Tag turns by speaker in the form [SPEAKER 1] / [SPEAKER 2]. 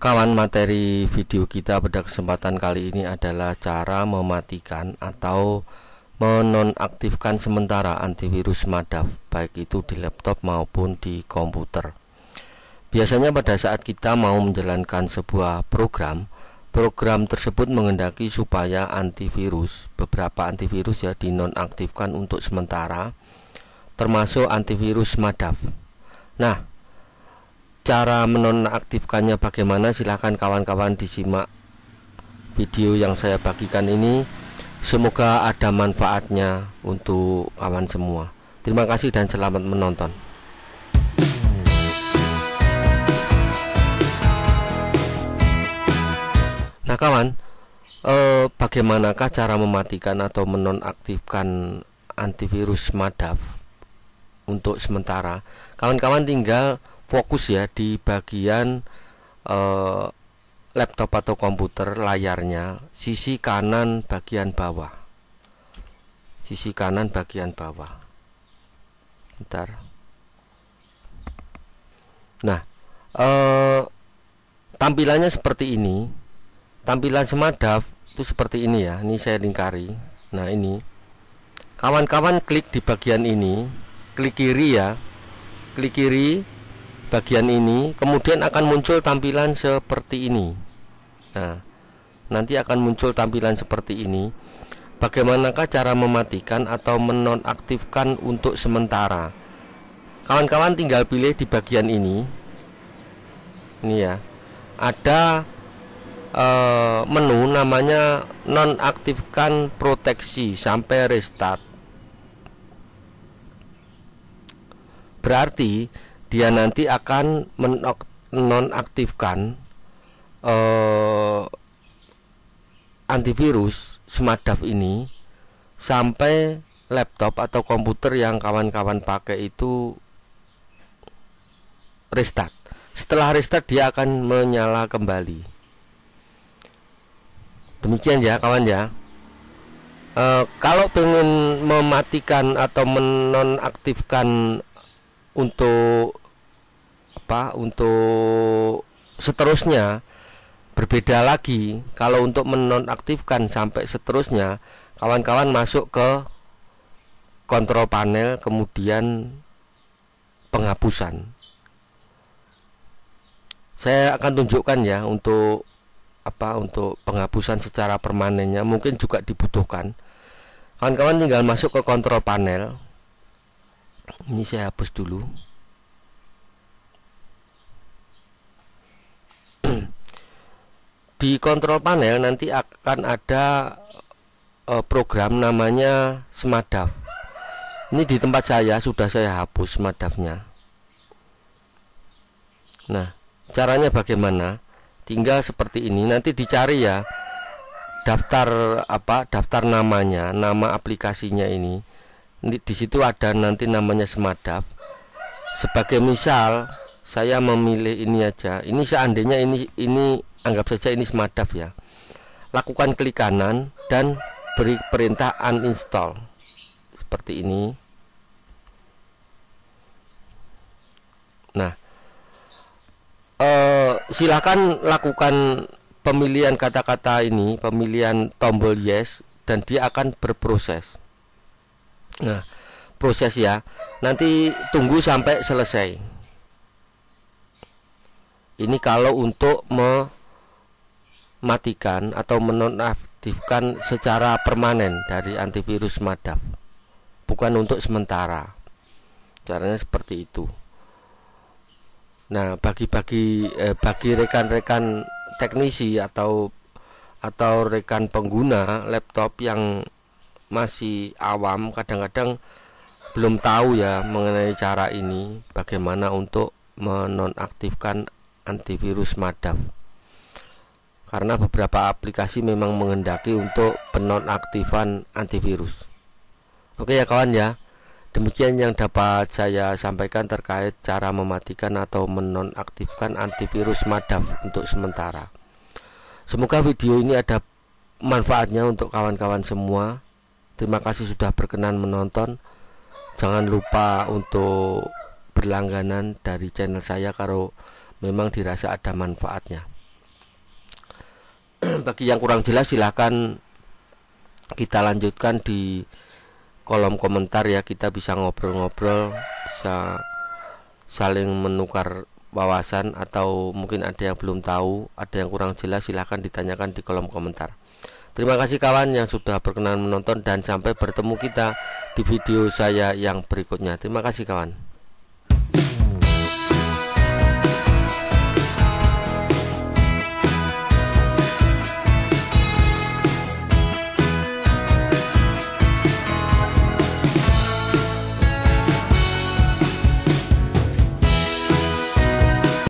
[SPEAKER 1] Kawan materi video kita pada kesempatan kali ini adalah cara mematikan atau menonaktifkan sementara antivirus Madaf baik itu di laptop maupun di komputer. Biasanya pada saat kita mau menjalankan sebuah program, program tersebut mengendaki supaya antivirus, beberapa antivirus ya dinonaktifkan untuk sementara termasuk antivirus Madaf. Nah, cara menonaktifkannya bagaimana silahkan kawan-kawan disimak video yang saya bagikan ini semoga ada manfaatnya untuk kawan semua terima kasih dan selamat menonton nah kawan eh, bagaimanakah cara mematikan atau menonaktifkan antivirus madaf untuk sementara kawan-kawan tinggal fokus ya di bagian eh, laptop atau komputer layarnya sisi kanan bagian bawah sisi kanan bagian bawah ntar nah eh, tampilannya seperti ini tampilan semadaf itu seperti ini ya ini saya lingkari nah ini kawan-kawan klik di bagian ini klik kiri ya klik kiri bagian ini kemudian akan muncul tampilan seperti ini nah nanti akan muncul tampilan seperti ini bagaimanakah cara mematikan atau menonaktifkan untuk sementara kawan-kawan tinggal pilih di bagian ini ini ya ada e, menu namanya nonaktifkan proteksi sampai restart berarti dia nanti akan menonaktifkan uh, eh, antivirus semadaf ini sampai laptop atau komputer yang kawan-kawan pakai itu restart. Setelah restart dia akan menyala kembali. Demikian ya kawan ya. Uh, kalau pengen mematikan atau menonaktifkan untuk apa untuk seterusnya berbeda lagi kalau untuk menonaktifkan sampai seterusnya kawan-kawan masuk ke kontrol panel kemudian penghapusan saya akan tunjukkan ya untuk apa untuk penghapusan secara permanennya mungkin juga dibutuhkan kawan-kawan tinggal masuk ke kontrol panel ini saya hapus dulu di kontrol panel nanti akan ada uh, program namanya semadaf ini di tempat saya sudah saya hapus App-nya. nah caranya bagaimana tinggal seperti ini nanti dicari ya daftar apa daftar namanya nama aplikasinya ini di, situ ada nanti namanya semadaf sebagai misal saya memilih ini aja ini seandainya ini ini anggap saja ini semadaf ya lakukan klik kanan dan beri perintah uninstall seperti ini nah eh, silahkan lakukan pemilihan kata-kata ini pemilihan tombol yes dan dia akan berproses nah proses ya nanti tunggu sampai selesai ini kalau untuk mematikan atau menonaktifkan secara permanen dari antivirus madaf bukan untuk sementara caranya seperti itu nah bagi bagi eh, bagi rekan-rekan teknisi atau atau rekan pengguna laptop yang masih awam kadang-kadang belum tahu ya mengenai cara ini bagaimana untuk menonaktifkan antivirus Madaf karena beberapa aplikasi memang mengendaki untuk penonaktifan antivirus oke ya kawan ya demikian yang dapat saya sampaikan terkait cara mematikan atau menonaktifkan antivirus Madaf untuk sementara semoga video ini ada manfaatnya untuk kawan-kawan semua terima kasih sudah berkenan menonton jangan lupa untuk berlangganan dari channel saya karo memang dirasa ada manfaatnya bagi yang kurang jelas silahkan kita lanjutkan di kolom komentar ya kita bisa ngobrol-ngobrol bisa saling menukar wawasan atau mungkin ada yang belum tahu ada yang kurang jelas silahkan ditanyakan di kolom komentar terima kasih kawan yang sudah berkenan menonton dan sampai bertemu kita di video saya yang berikutnya terima kasih kawan